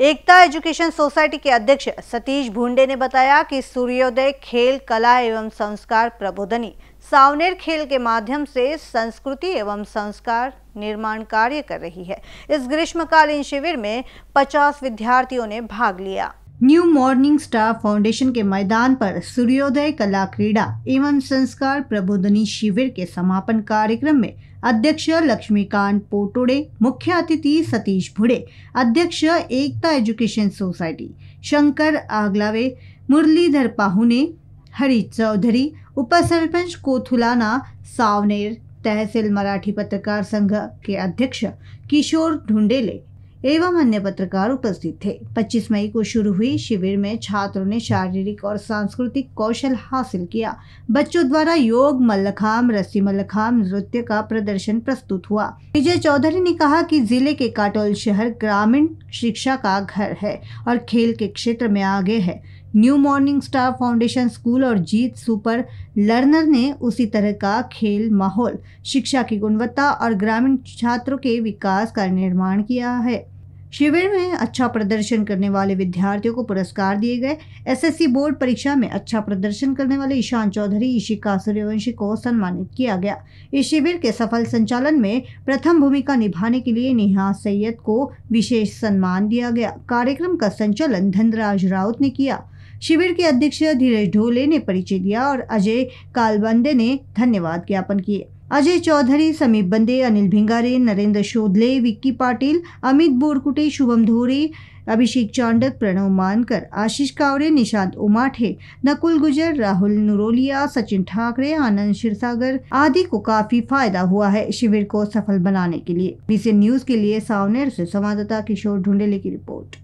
एकता education society के अध्यक्ष सतीश भूंडे ने बताया कि सूर्योदय खेल कला एवं संस्कार प्रबोधनी सावनेर खेल के माध्यम से संस्कृति एवं संस्कार निर्माण कार्य कर रही है इस ग्रीष्मकालीन शिविर में 50 विद्यार्थियों ने भाग लिया न्यू मॉर्निंग स्टार फाउंडेशन के मैदान पर सूर्योदय कला क्रीड़ा एवं संस्कार प्रबोधनी शिविर के समापन कार्यक्रम में अध्यक्ष लक्ष्मीकांत पोटोड़े मुख्य अतिथि सतीश भुड़े अध्यक्ष एकता एजुकेशन सोसाइटी शंकर आगलावे मुरलीधर पाहुने हरीश चौधरी उपसरपंच कोथुलाना सावनेर तहसील मराठी पत्रकार संघ के अध्यक्ष किशोर ढूंढेले एवं अन्य पत्रकार उपस्थित थे 25 मई को शुरू हुई शिविर में छात्रों ने शारीरिक और सांस्कृतिक कौशल हासिल किया बच्चों द्वारा योग मल्लखाम रस्सी मल्लखाम नृत्य का प्रदर्शन प्रस्तुत हुआ विजय चौधरी ने कहा कि जिले के काटोल शहर ग्रामीण शिक्षा का घर है और खेल के क्षेत्र में आगे है new morning star foundation school और जीत सुपर लर्नर ने उसी तरह का खेल माहौल शिक्षा की गुणवत्ता और ग्रामीण छात्रों के विकास का निर्माण किया है शिविर में अच्छा प्रदर्शन करने वाले विद्यार्थियों को पुरस्कार दिए गए एसएससी बोर्ड परीक्षा में अच्छा प्रदर्शन करने वाले ईशान चौधरी ईशिका सूर्यवंशी को सम्मानित किया गया इस शिविर के सफल संचालन में प्रथम भूमिका निभाने के लिए नेहा सैयद को विशेष सम्मान दिया गया कार्यक्रम का संचालन धनराज राउत ने किया शिविर के अध्यक्ष धीरज ढोले ने परिचय दिया और अजय कालबंदे ने धन्यवाद ज्ञापन किए अजय चौधरी समीप बंदे अनिल भिंगारे नरेंद्र शोधले विक्की पाटिल अमित बोरकुटे शुभम धोरे अभिषेक चांडक प्रणव मानकर आशीष कावरे निशांत उमाठे नकुल गुजर राहुल नुरोलिया सचिन ठाकरे आनंद क्षीरसागर आदि को काफी फायदा हुआ है शिविर को सफल बनाने के लिए बीसी न्यूज के लिए सावनेर से संवाददाता किशोर ढूंढेले की रिपोर्ट